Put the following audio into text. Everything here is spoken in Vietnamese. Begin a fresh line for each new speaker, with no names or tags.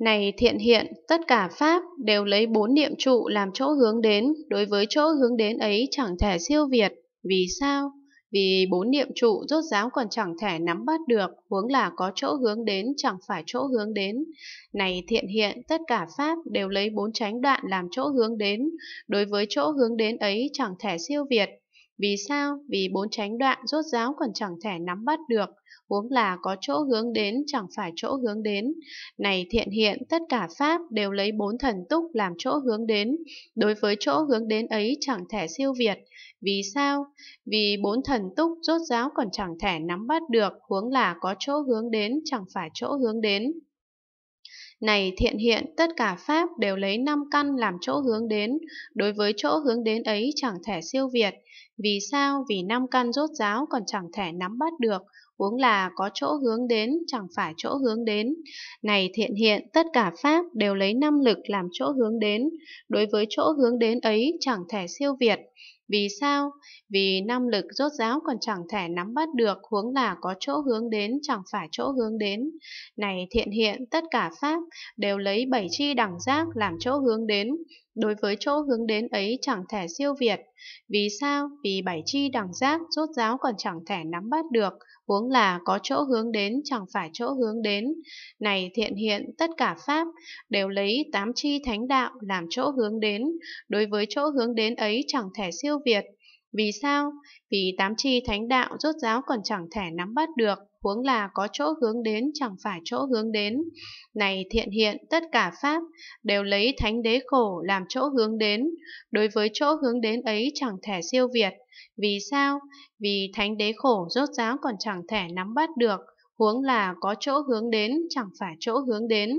Này thiện hiện, tất cả Pháp đều lấy bốn niệm trụ làm chỗ hướng đến, đối với chỗ hướng đến ấy chẳng thể siêu việt. Vì sao? Vì bốn niệm trụ rốt ráo còn chẳng thể nắm bắt được, huống là có chỗ hướng đến chẳng phải chỗ hướng đến. Này thiện hiện, tất cả Pháp đều lấy bốn tránh đoạn làm chỗ hướng đến, đối với chỗ hướng đến ấy chẳng thể siêu việt. Vì sao? Vì bốn tránh đoạn rốt ráo còn chẳng thể nắm bắt được, huống là có chỗ hướng đến chẳng phải chỗ hướng đến. Này thiện hiện, tất cả Pháp đều lấy bốn thần túc làm chỗ hướng đến, đối với chỗ hướng đến ấy chẳng thể siêu việt. Vì sao? Vì bốn thần túc rốt ráo còn chẳng thể nắm bắt được, huống là có chỗ hướng đến chẳng phải chỗ hướng đến. Này thiện hiện, tất cả pháp đều lấy năm căn làm chỗ hướng đến, đối với chỗ hướng đến ấy chẳng thể siêu việt. Vì sao? Vì năm căn rốt ráo còn chẳng thể nắm bắt được, uống là có chỗ hướng đến chẳng phải chỗ hướng đến. Này thiện hiện, tất cả pháp đều lấy năm lực làm chỗ hướng đến, đối với chỗ hướng đến ấy chẳng thể siêu việt. Vì sao? Vì năng lực rốt ráo còn chẳng thể nắm bắt được huống là có chỗ hướng đến chẳng phải chỗ hướng đến. Này thiện hiện tất cả pháp đều lấy bảy chi đẳng giác làm chỗ hướng đến. Đối với chỗ hướng đến ấy chẳng thể siêu việt. Vì sao? Vì bảy chi đẳng giác rốt ráo còn chẳng thể nắm bắt được huống là có chỗ hướng đến chẳng phải chỗ hướng đến. Này thiện hiện tất cả Pháp đều lấy tám chi thánh đạo làm chỗ hướng đến, đối với chỗ hướng đến ấy chẳng thể siêu Việt. Vì sao? Vì tám chi thánh đạo rốt giáo còn chẳng thể nắm bắt được, huống là có chỗ hướng đến chẳng phải chỗ hướng đến. Này thiện hiện, tất cả Pháp đều lấy thánh đế khổ làm chỗ hướng đến, đối với chỗ hướng đến ấy chẳng thể siêu việt. Vì sao? Vì thánh đế khổ rốt giáo còn chẳng thể nắm bắt được, huống là có chỗ hướng đến chẳng phải chỗ hướng đến.